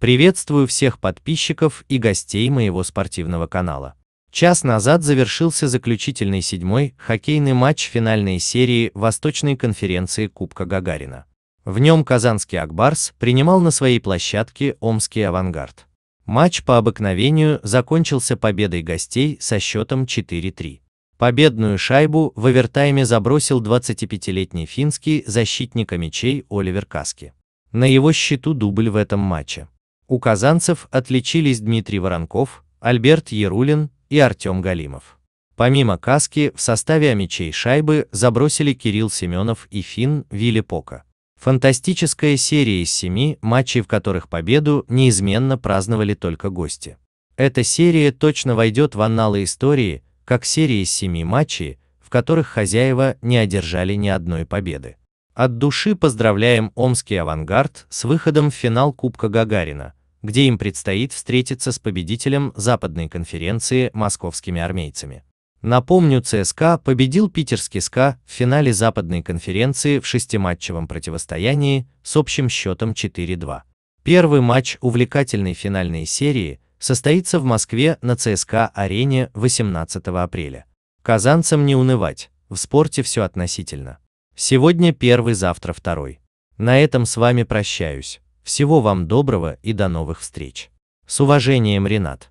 Приветствую всех подписчиков и гостей моего спортивного канала. Час назад завершился заключительный седьмой хоккейный матч финальной серии Восточной конференции Кубка Гагарина. В нем казанский Акбарс принимал на своей площадке Омский Авангард. Матч по обыкновению закончился победой гостей со счетом 4-3. Победную шайбу в овертайме забросил 25-летний финский защитника мячей Оливер Каски. На его счету дубль в этом матче. У казанцев отличились Дмитрий Воронков, Альберт Ярулин и Артем Галимов. Помимо каски, в составе мячей шайбы забросили Кирилл Семенов и Финн Вилипока. Фантастическая серия из семи матчей, в которых победу неизменно праздновали только гости. Эта серия точно войдет в анналы истории, как серия из семи матчей, в которых хозяева не одержали ни одной победы. От души поздравляем омский «Авангард» с выходом в финал Кубка Гагарина – где им предстоит встретиться с победителем западной конференции московскими армейцами. Напомню, ЦСКА победил питерский СКА в финале западной конференции в шестиматчевом противостоянии с общим счетом 4-2. Первый матч увлекательной финальной серии состоится в Москве на ЦСКА-арене 18 апреля. Казанцам не унывать, в спорте все относительно. Сегодня первый, завтра второй. На этом с вами прощаюсь. Всего вам доброго и до новых встреч. С уважением, Ренат.